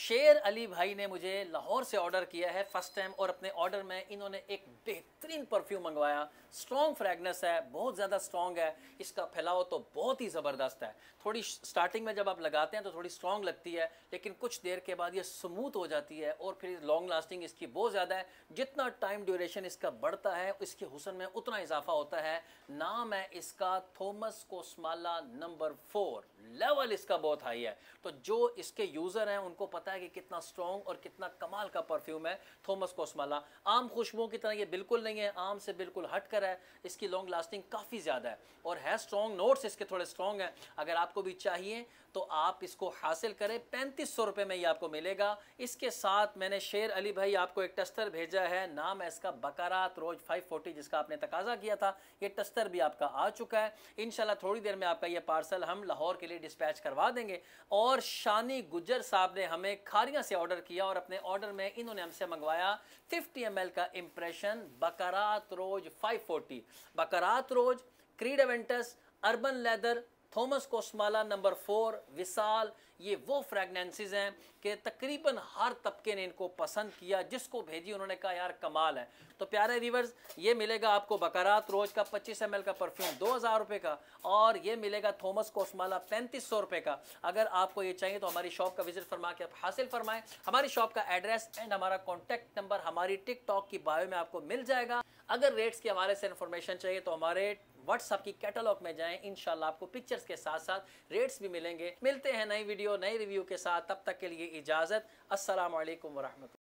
शेर अली भाई ने मुझे लाहौर से ऑर्डर किया है फर्स्ट टाइम और अपने ऑर्डर में इन्होंने एक बेहतरीन परफ्यूम मंगवाया स्ट्रॉन्ग फ्रेगनेस है बहुत ज़्यादा स्ट्रॉन्ग है इसका फैलाव तो बहुत ही ज़बरदस्त है थोड़ी स्टार्टिंग में जब आप लगाते हैं तो थोड़ी स्ट्रॉन्ग लगती है लेकिन कुछ देर के बाद ये स्मूथ हो जाती है और फिर लॉन्ग लास्टिंग इसकी बहुत ज़्यादा है जितना टाइम ड्यूरेशन इसका बढ़ता है इसके हुसन में उतना इजाफा होता है नाम है इसका Thomas Kosmala number four level इसका बहुत हाई है तो जो इसके यूज़र हैं उनको पता पता है कि कितना स्ट्रॉन्ग और कितना कमाल का परफ्यूम है थॉमस कोसमाला आम खुशबुओं की तरह ये बिल्कुल नहीं है आम से बिल्कुल हट कर है इसकी लॉन्ग लास्टिंग काफ़ी ज़्यादा है और है स्ट्रॉन्ग नोट्स इसके थोड़े स्ट्रॉन्ग हैं अगर आपको भी चाहिए तो आप इसको हासिल करें पैंतीस सौ रुपये में ये आपको मिलेगा इसके साथ मैंने शेर अली भाई आपको एक टस्तर भेजा है नाम है इसका बकरात रोज फाइव फोर्टी जिसका आपने तकाजा किया था ये टस्तर भी आपका आ चुका है इन थोड़ी देर में आपका ये पार्सल हम लाहौर के लिए डिस्पैच करवा देंगे और शानी गुजर साहब ने हमें वाले खारिया से ऑर्डर किया और अपने ऑर्डर में इन्होंने हमसे मंगवाया 50 एम का impression Baccarat Rouge 540 Baccarat Rouge Creed Aventus urban leather Thomas Kosmala number four विशाल ये वो फ्रेगनेंसीज हैं कि तकरीबन हर तबके ने इनको पसंद किया जिसको भेजी उन्होंने कहा यार कमाल है तो प्यारे रिवर्स ये मिलेगा आपको बकरात रोज का पच्चीस एम का परफ्यूम दो हज़ार रुपये का और ये मिलेगा थॉमस कोसमाला पैंतीस सौ रुपये का अगर आपको ये चाहिए तो हमारी शॉप का विजिट फरमा के आप हासिल फरमाएँ हमारी शॉप का एड्रेस एंड हमारा कॉन्टैक्ट नंबर हमारी टिकटॉक की बायो में आपको मिल जाएगा अगर रेट्स के हवाले से इन्फॉर्मेशन चाहिए तो हमारे व्हाट्सअप की कैटलॉग में जाएं इनशाला आपको पिक्चर्स के साथ साथ रेट्स भी मिलेंगे मिलते हैं नई वीडियो वीडियो नए रिव्यू के साथ तब तक के लिए इजाज़त असल वरहमत